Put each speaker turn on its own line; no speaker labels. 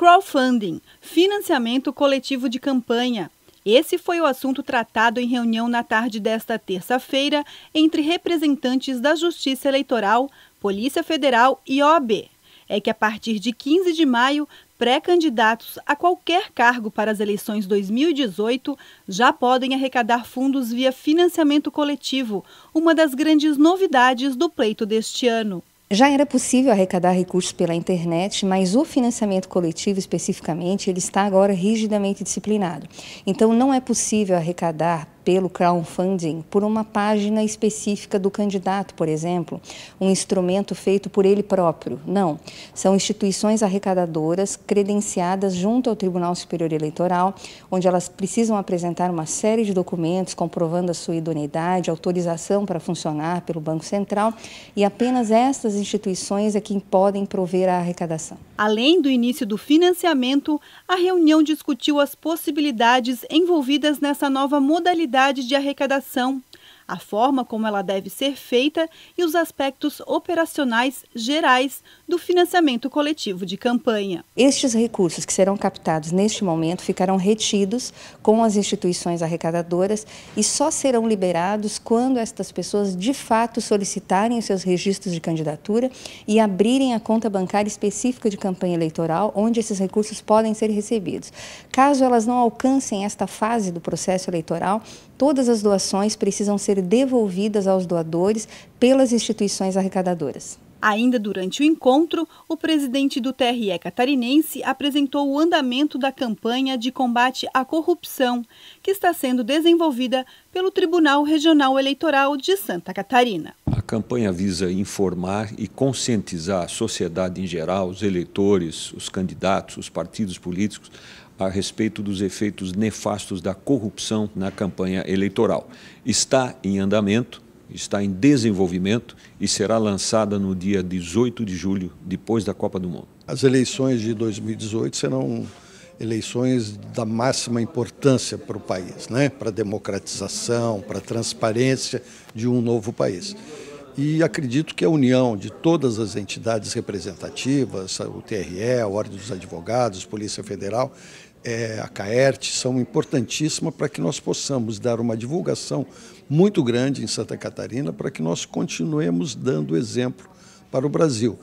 Crowdfunding, financiamento coletivo de campanha. Esse foi o assunto tratado em reunião na tarde desta terça-feira entre representantes da Justiça Eleitoral, Polícia Federal e OAB. É que a partir de 15 de maio, pré-candidatos a qualquer cargo para as eleições 2018 já podem arrecadar fundos via financiamento coletivo, uma das grandes novidades do pleito deste ano.
Já era possível arrecadar recursos pela internet, mas o financiamento coletivo especificamente, ele está agora rigidamente disciplinado. Então não é possível arrecadar pelo crowdfunding por uma página específica do candidato, por exemplo, um instrumento feito por ele próprio. Não. São instituições arrecadadoras credenciadas junto ao Tribunal Superior Eleitoral, onde elas precisam apresentar uma série de documentos comprovando a sua idoneidade, autorização para funcionar pelo Banco Central e apenas estas instituições é quem podem prover a arrecadação.
Além do início do financiamento, a reunião discutiu as possibilidades envolvidas nessa nova modalidade de arrecadação, a forma como ela deve ser feita e os aspectos operacionais gerais do financiamento coletivo de campanha.
Estes recursos que serão captados neste momento ficarão retidos com as instituições arrecadadoras e só serão liberados quando estas pessoas de fato solicitarem os seus registros de candidatura e abrirem a conta bancária específica de campanha eleitoral, onde esses recursos podem ser recebidos. Caso elas não alcancem esta fase do processo eleitoral, Todas as doações precisam ser devolvidas aos doadores pelas instituições arrecadadoras. Ainda
durante o encontro, o presidente do TRE catarinense apresentou o andamento da campanha de combate à corrupção, que está sendo desenvolvida pelo Tribunal Regional Eleitoral de Santa Catarina
campanha visa informar e conscientizar a sociedade em geral, os eleitores, os candidatos, os partidos políticos, a respeito dos efeitos nefastos da corrupção na campanha eleitoral. Está em andamento, está em desenvolvimento e será lançada no dia 18 de julho, depois da
Copa do Mundo. As eleições de 2018 serão eleições da máxima importância para o país, né? para a democratização, para a transparência de um novo país. E acredito que a união de todas as entidades representativas, o TRE, a Ordem dos Advogados, Polícia Federal, é, a CAERT, são importantíssimas para que nós possamos dar uma divulgação muito grande em Santa Catarina para que nós continuemos dando exemplo para o Brasil.